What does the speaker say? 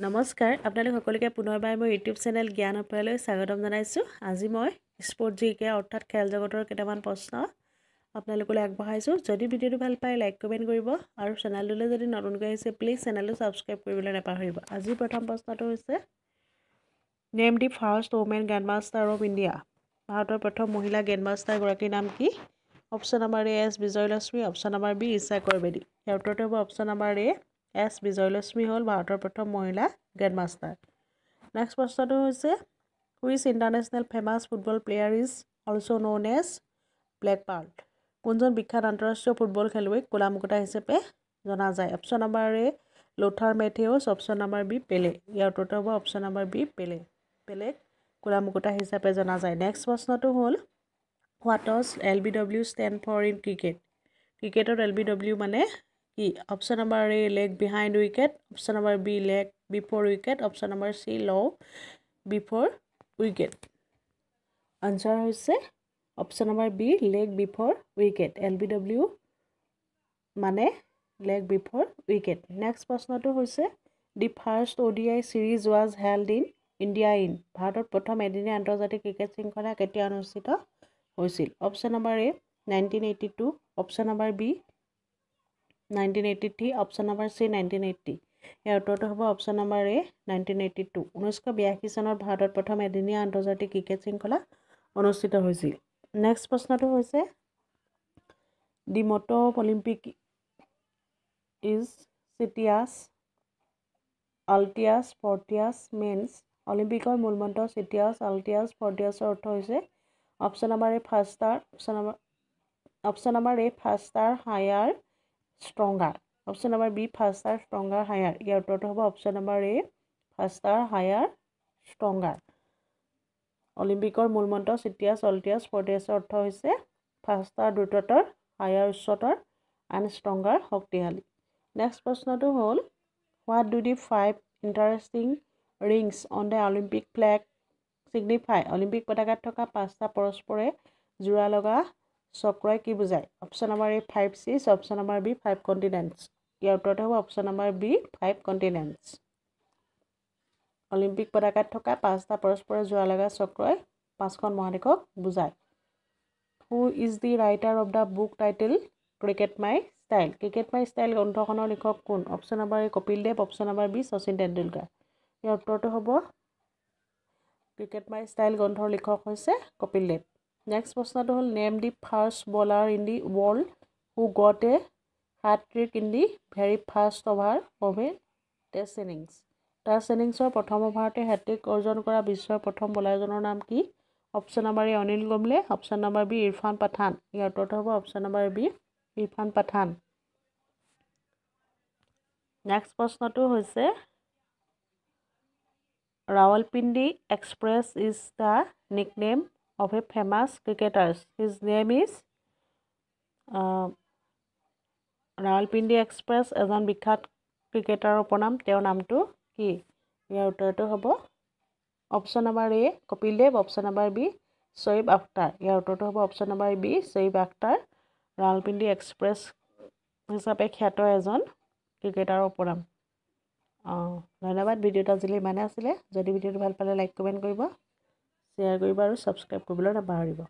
নমস্কাৰ আপোনালোক সকলোকে পুনৰবাৰ মোৰ ইউটিউব চেনেল জ্ঞান অপায়লৈ স্বাগতম জনাইছোঁ আজি মই স্পৰ্ট জিকে অৰ্থাৎ খেল জগতৰ কেইটামান প্ৰশ্ন আপোনালোকলৈ আগবঢ়াইছোঁ যদি ভিডিঅ'টো ভাল পায় লাইক কমেণ্ট কৰিব আৰু চেনেলটোলৈ যদি নতুনকৈ আহিছে প্লিজ চেনেলটো ছাবস্ক্ৰাইব কৰিবলৈ নাপাহৰিব আজিৰ প্ৰথম প্ৰশ্নটো হৈছে name the first women grand master of India ভাৰতৰ প্ৰথম মহিলা গ্ৰেণ্ড মাষ্টাৰগৰাকীৰ নাম কি option number A S Vijay Lakshmi option number B Isha Karavade ইয়াৰ উত্তৰটো হ'ব option number A S Vijayalakshmi হ'ল ভাৰতৰ প্ৰথম মহিলা গ্ৰেণ্ড মাষ্টাৰ নেক্সট প্ৰশ্নটো হৈছে which international famous football player is also' known as black pearl কোনজন বিখ্যাত আন্তঃৰাষ্ট্ৰীয় ফুটবল খেলুৱৈক কোলা মুকুতা হিচাপে জনা যায় option number A Lothar Matthaus option number B Pele ইয়াৰ উত্তৰটো হ'ব অপশ্যন নাম্বাৰ বি পেলে পেলেক কোলা মুকুতা হিচাপে জনা যায় নেক্সট প্ৰশ্নটো হ'ল what L B W stand for in cricket ক্ৰিকেটত এল বি ডব্লিউ মানে কি option number A leg behind wicket option number B leg before wicket option number C লওঁ বিফ'ৰ উইকেট আনচাৰ হৈছে option number B leg before wicket L B W মানে leg before wicket next প্ৰশ্নটো হৈছে the first O' D I series was held in India in ভাৰতত প্ৰথম এদিনীয়া আন্তৰ্জাতিক cricket শৃংখলা কেতিয়া অনুষ্ঠিত হৈছিল option number A nineteen eighty two option number B nineteen eighty three option number C nineteen eighty ইয়াৰ উত্তৰটো হ'ব option number A nineteen eighty two ঊনৈছশ বিৰাশী চনত ভাৰতত প্ৰথম এদিনীয়া আন্তৰ্জাতিক ক্ৰিকেট শৃংখলা অনুষ্ঠিত হৈছিল নেক্সট প্ৰশ্নটো হৈছে the motto of Olympic is citius altius fortius means অলিম্পিকৰ মূলমন্ত্ৰ চিটিয়াছ আল্টিয়াছ ফৰ্টিয়াছৰ অৰ্থ হৈছে option number A faster option number option number A faster higher stronger option number B faster stronger higher ইয়াৰ উত্তৰটো হ'ব option number A faster higher stronger অলিম্পিকৰ মূল মন্ত্ৰ চিটিয়াছ অল্টিয়াছ ফৰ্টিয়াছৰ অৰ্থ হৈছে ফাৰ্ষ্ট ষ্টাৰ দ্ৰুততৰ হায়াৰ উচ্চতৰ আন ষ্ট্ৰংগাৰ শক্তিশালী নেক্সট প্ৰশ্নটো হ'ল what do the five interesting rings on the Olympic flag signify Olympic পতাকাত থকা পাঁচটা পৰস্পৰে জোৰা লগা চক্ৰই কি বুজায় option number A five seas option number B five continents ইয়াৰ উত্তৰটো হ'ব option number B five continents Olympic পতাকাত থকা পাঁচটা পৰস্পৰে যোৱা লগা চক্ৰই পাঁচখন মহাদেশক বুজায় who is the writer of the book title cricket my style cricket my style গ্ৰন্থখনৰ লিখক কোন option number A Kapil Dev option number B Sachin Tendulkar ইয়াৰ উত্তৰটো হ'ব ক্ৰিকেট মাই ষ্টাইল গ্ৰন্থৰ লিখক হৈছে কপিল দেৱ নেক্সট প্ৰশ্নটো হ'ল name the first bowler in the world who got a hat trick in the very first over of a test innings test ইনিংছৰ প্ৰথম অভাৰতে হেট্ৰিক অৰ্জন কৰা বিশ্বৰ প্ৰথম বলাৰজনৰ নাম কি option number A Anil Kumble option number B Irfan Pathan ইয়াৰ উত্তৰটো হ'ব option number B Irfan Pathan next প্ৰশ্নটো হৈছে Rawalpindi express is the nickname of a famous cricketers his name is Rawalpindi express এজন বিখ্যাত ক্ৰিকেটাৰৰ উপনাম তেওঁৰ নামটো কি ইয়াৰ উত্তৰটো হ'ব option number A Kapil Dev option number B Shoaib Akhtar ইয়াৰ উত্তৰটো হ'ব option number B Shoaib Akhtar Rawalpindi express হিচাপে খ্যাত এজন ক্ৰিকেটাৰৰ উপনাম অঁ ধন্যবাদ ভিডিঅ'টো আজিলৈ ইমানেই আছিলে যদি ভিডিঅ'টো ভাল পালে লাইক কমেণ্ট কৰিব শ্বেয়াৰ কৰিব আৰু ছাবস্ক্ৰাইব কৰিবলৈ নাপাহৰিব